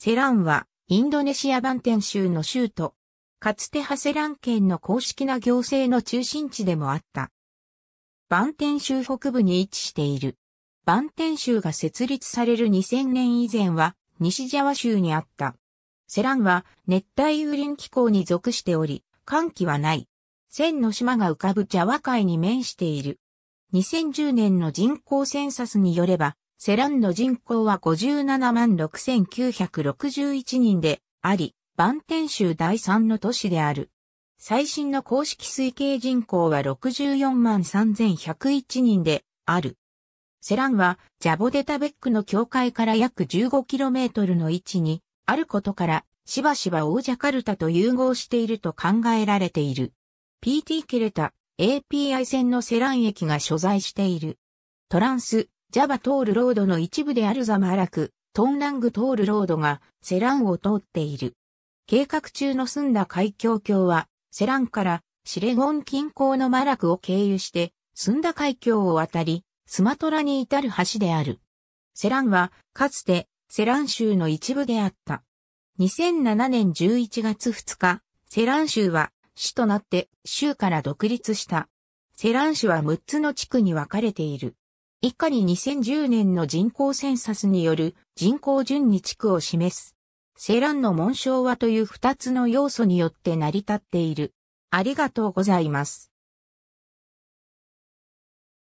セランは、インドネシアバンテン州の州都。かつてハセラン県の公式な行政の中心地でもあった。バンテン州北部に位置している。バンテン州が設立される2000年以前は、西ジャワ州にあった。セランは熱帯雨林気候に属しており、寒気はない。千の島が浮かぶジャワ海に面している。2010年の人口センサスによれば、セランの人口は57万6961人であり、バンテン州第3の都市である。最新の公式推計人口は64万3101人である。セランはジャボデタベックの境界から約 15km の位置にあることからしばしば大ジャカルタと融合していると考えられている。PT ケレタ API 線のセラン駅が所在している。トランスジャバ通るロードの一部であるザマラク、トンラング通るロードがセランを通っている。計画中の澄んだ海峡橋は、セランからシレゴン近郊のマラクを経由して、澄んだ海峡を渡り、スマトラに至る橋である。セランは、かつて、セラン州の一部であった。2007年11月2日、セラン州は、市となって、州から独立した。セラン州は6つの地区に分かれている。以下に2010年の人口センサスによる人口順に地区を示す。セランの紋章はという二つの要素によって成り立っている。ありがとうございます。